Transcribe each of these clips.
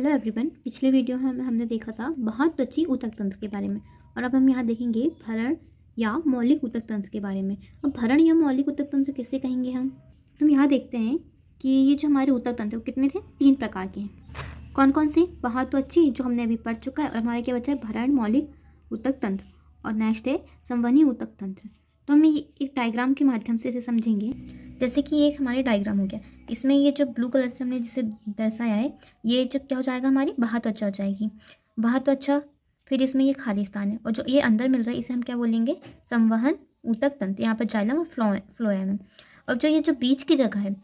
hello everyone पिछले video में हम, हमने देखा था महात्वची ऊतक तंत्र के बारे में और अब हम यहाँ देखेंगे भरण या मौलिक ऊतक तंत्र के बारे में अब भरण या मौलिक ऊतक तंत्र कैसे कहेंगे हम तो हम यहाँ देखते हैं कि ये जो हमारे ऊतक तंत्र कितने थे तीन प्रकार के हैं कौन कौन से महात्वची तो जो हमने अभी पढ़ चुका है और हमारे क्या बच्चा है भरण मौलिक ऊतक तंत्र और नेक्स्ट है संवनी ऊतक तंत्र तो हम एक डायग्राम के माध्यम से इसे समझेंगे जैसे कि एक हमारे डायग्राम हो गया इसमें ये जो ब्लू कलर से हमने जिसे दर्शाया है ये जो क्या हो जाएगा हमारी बहुत त्वचा हो जाएगी बहुत त्वचा फिर इसमें ये खाली स्थान है और जो ये अंदर मिल रहा है इसे हम क्या बोलेंगे संवहन ऊतक तंत्र यहाँ पर जाइलम और फ्लो फ्लोएम में अब जो ये जो बीच की जगह है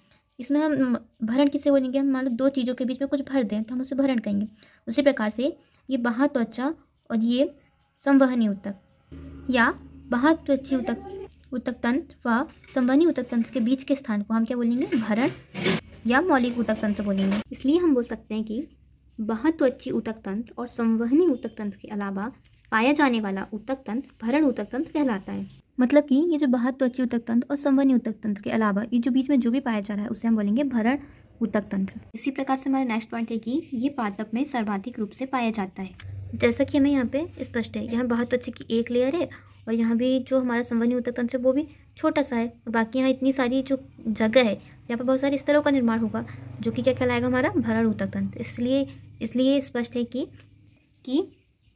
इसमें हम भरण किसे बोलेंगे हम मान लो दो चीज़ों के बीच में कुछ भर दें तो हम उसे भरण कहेंगे उसी प्रकार से ये बहा त्वचा और ये संवहनी ऊतक या बहा त्वची ऊतक उतक तंत्र व संवनी उतक तंत्र के बीच के स्थान को हम क्या बोलेंगे भरण या मौलिक उतक तंत्र बोलेंगे इसलिए हम बोल सकते हैं कि अच्छी उतक तंत्र और संवहनी उतक तंत्र के अलावा पाया जाने वाला उतक तंत्र भरण उतक तंत्र कहलाता है मतलब कि ये जो अच्छी उतक तंत्र और संवनी उतक तंत्र के अलावा ये जो बीच में जो भी पाया जा रहा है उसे हम बोलेंगे भरण उतक तंत्र इसी प्रकार से हमारा नेक्स्ट पॉइंट है कि ये पादप में सर्वाधिक रूप से पाया जाता है जैसा कि हमें यहाँ पे स्पष्ट है यहाँ बहुत अच्छी की एक लेयर है और यहाँ भी जो हमारा संवनी उत्तक तंत्र है वो भी छोटा सा है और बाकी यहाँ इतनी सारी जो जगह है यहाँ पर बहुत सारे स्तरों का निर्माण होगा जो कि क्या कहलाएगा हमारा भरण उत्तक तंत्र इसलिए इसलिए स्पष्ट है कि कि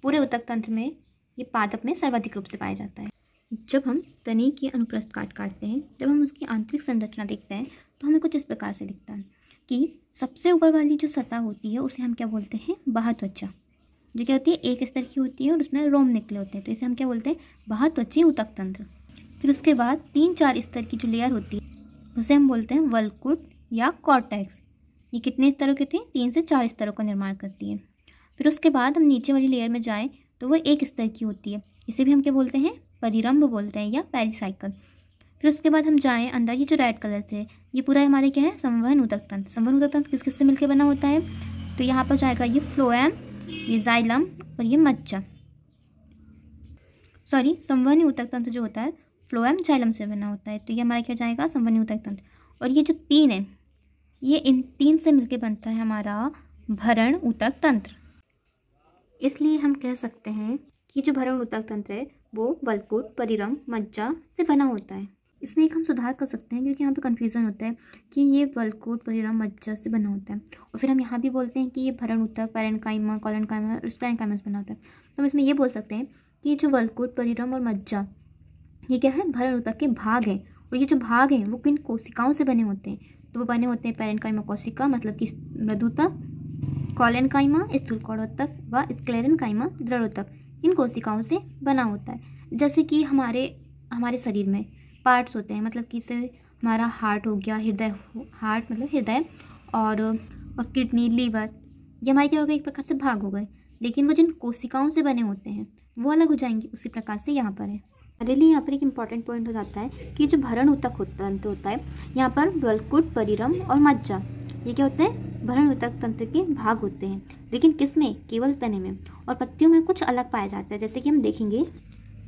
पूरे उत्तक तंत्र में ये पादप में सर्वाधिक रूप से पाया जाता है जब हम तने की अनुप्रस्थ काट काटते हैं जब हम उसकी आंतरिक संरचना देखते हैं तो हमें कुछ इस प्रकार से दिखता है कि सबसे ऊपर वाली जो सतह होती है उसे हम क्या बोलते हैं बाह त्वचा जो क्या होती है एक स्तर की होती है और उसमें रोम निकले होते हैं तो इसे हम क्या बोलते हैं बाह्यत्वची उतक तंत्र फिर उसके बाद तीन चार स्तर की जो लेयर होती है उसे हम बोलते हैं वलकुट या कॉर्टेक्स ये कितने स्तरों की होती है तीन से चार स्तरों का निर्माण करती है फिर उसके बाद हम नीचे वाली लेयर में जाएँ तो वह एक स्तर की होती है इसे भी हम क्या बोलते हैं परिरंभ बोलते हैं या पेरीसाइकल फिर उसके बाद हम जाएँ अंदर ये जो रेड कलर से ये पूरा हमारे क्या है संवहन उतक तंत्र संवहन उतक तंत्र किस किस से मिलकर बना होता है तो यहाँ पर जाएगा ये फ्लोएम ये जाइलम और ये मज्जा सॉरी संवर्ण उतक तंत्र जो होता है फ्लोएम जाइलम से बना होता है तो ये हमारा क्या जाएगा संवहनी उतक तंत्र और ये जो तीन है ये इन तीन से मिलकर बनता है हमारा भरण उतक तंत्र इसलिए हम कह सकते हैं कि जो भरण उतक तंत्र है वो वलकुट परिरम मज्जा से बना होता है इसमें एक हम सुधार कर सकते हैं क्योंकि यहाँ पे कन्फ्यूज़न होता है कि ये वलकोट परिणाम मज्जा से बना होता है और फिर हम यहाँ भी बोलते हैं कि ये भरण उत्तर पैरन कायमा कॉलन कायमा और स्पैन कायमा से बना होता है तो हम इसमें ये बोल सकते हैं कि जो वलकोट परिणाम और मज्जा ये क्या है भरण उत्तर के भाग हैं और ये जो भाग हैं वो किन कोशिकाओं से बने होते हैं तो वो बने होते हैं पैरन कायमा कोशिका मतलब कि मृदुतक कॉलन कायमा तक व स्क्लेरन कायमा दृढ़ोतक इन कोशिकाओं से बना होता है जैसे कि हमारे हमारे शरीर में पार्ट्स होते हैं मतलब कि से हमारा हार्ट हो गया हृदय हार्ट मतलब हृदय और और किडनी लीवर ये हमारे क्या हो गए एक प्रकार से भाग हो गए लेकिन वो जिन कोशिकाओं से बने होते हैं वो अलग हो जाएंगे उसी प्रकार से यहाँ पर है हमारे लिए यहाँ पर एक इम्पॉर्टेंट पॉइंट हो जाता है कि जो भरण ऊतक तंत्र होता है यहाँ पर बलकुट परिरम और मज्जा ये क्या होते हैं भरण उतक तंत्र के भाग होते हैं लेकिन किसमें केवल तने में और पत्तियों में कुछ अलग पाया जाता है जैसे कि हम देखेंगे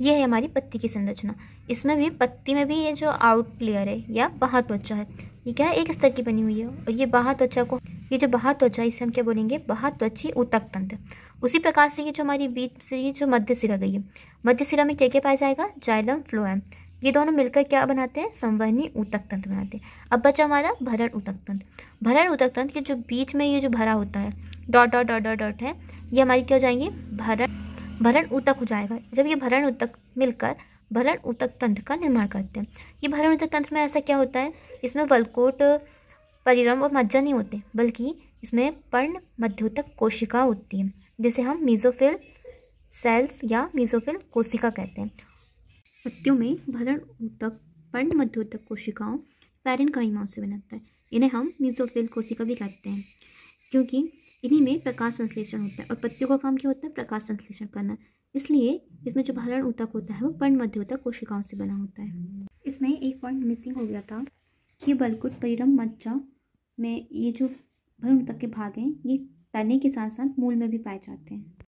ये है हमारी पत्ती की संरचना इसमें भी पत्ती में भी ये जो आउट लेयर है या बाहर त्वचा है ये क्या है एक स्तर की बनी हुई है और ये बाहर त्वचा को ये जो बाहर त्वचा इसे हम क्या बोलेंगे बाहर त्वची उतक तंत्र उसी प्रकार से ये जो हमारी बीच से ये जो मध्य सिरा गई है मध्य सिरा में क्या क्या पाया जाएगा जाइलम फ्लोएम ये दोनों मिलकर क्या बनाते हैं संवहनी उतक तंत्र बनाते हैं अब बचा हमारा भरण उतक तंत्र भरण उतक तंत्र के जो बीच में ये जो भरा होता है dot dot dot dot dot है ये हमारी क्या हो जाएंगे भरण भरण ऊतक हो जाएगा जब ये भरण ऊतक मिलकर भरण ऊतक तंत्र का निर्माण करते हैं ये भरण ऊतक तंत्र में ऐसा क्या होता है इसमें वलकोट परिरम और मज्जा नहीं होते बल्कि इसमें पर्ण मध्योतक कोशिका होती है जिसे हम मीजोफिल सेल्स या मीजोफिल कोशिका कहते हैं पत्तियों में भरण ऊतक पर्ण मध्योतक कोशिकाओं का काइमाओं से बनाता है इन्हें हम मीजोफिल कोशिका भी कहते हैं क्योंकि इन्हीं में प्रकाश संश्लेषण होता है और पत्तियों का काम क्या होता है प्रकाश संश्लेषण करना इसलिए इसमें जो भारण ऊतक होता है वो पर्ण मध्य ऊतक कोशिकाओं से बना होता है इसमें एक पॉइंट मिसिंग हो गया था कि बलकुट परिरम मज्जा में ये जो भरण उतक के भाग हैं ये तने के साथ साथ मूल में भी पाए जाते हैं